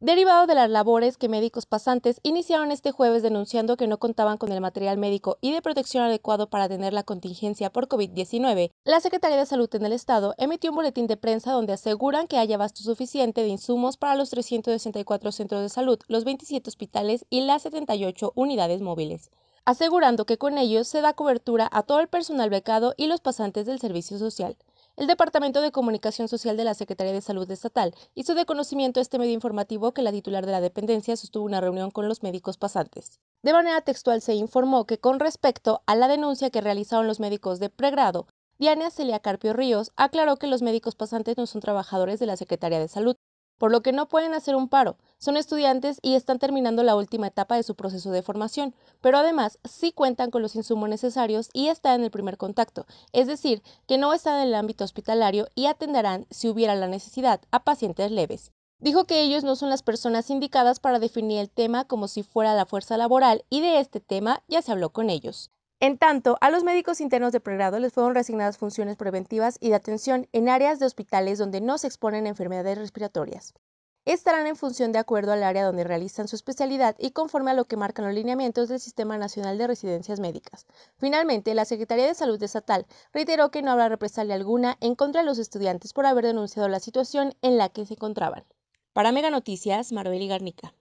derivado de las labores que médicos pasantes iniciaron este jueves denunciando que no contaban con el material médico y de protección adecuado para tener la contingencia por COVID-19, la Secretaría de Salud en el Estado emitió un boletín de prensa donde aseguran que hay abasto suficiente de insumos para los 364 centros de salud, los 27 hospitales y las 78 unidades móviles asegurando que con ellos se da cobertura a todo el personal becado y los pasantes del servicio social. El Departamento de Comunicación Social de la Secretaría de Salud Estatal hizo de conocimiento este medio informativo que la titular de la dependencia sostuvo una reunión con los médicos pasantes. De manera textual se informó que con respecto a la denuncia que realizaron los médicos de pregrado, Diana Celia Carpio Ríos aclaró que los médicos pasantes no son trabajadores de la Secretaría de Salud, por lo que no pueden hacer un paro. Son estudiantes y están terminando la última etapa de su proceso de formación, pero además sí cuentan con los insumos necesarios y están en el primer contacto, es decir, que no están en el ámbito hospitalario y atenderán, si hubiera la necesidad, a pacientes leves. Dijo que ellos no son las personas indicadas para definir el tema como si fuera la fuerza laboral y de este tema ya se habló con ellos. En tanto, a los médicos internos de pregrado les fueron resignadas funciones preventivas y de atención en áreas de hospitales donde no se exponen a enfermedades respiratorias. Estarán en función de acuerdo al área donde realizan su especialidad y conforme a lo que marcan los lineamientos del Sistema Nacional de Residencias Médicas. Finalmente, la Secretaría de Salud Estatal reiteró que no habrá represalia alguna en contra de los estudiantes por haber denunciado la situación en la que se encontraban. Para Mega Noticias, Maribel Garnica.